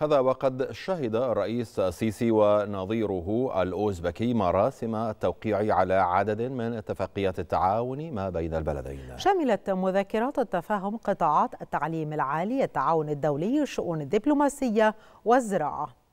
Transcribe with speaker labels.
Speaker 1: هذا وقد شهد الرئيس السيسي ونظيره الأوزبكي مراسم التوقيع على عدد من اتفاقيات التعاون ما بين البلدين شملت
Speaker 2: مذكرات التفاهم قطاعات التعليم العالي التعاون الدولي الشؤون الدبلوماسية والزراعة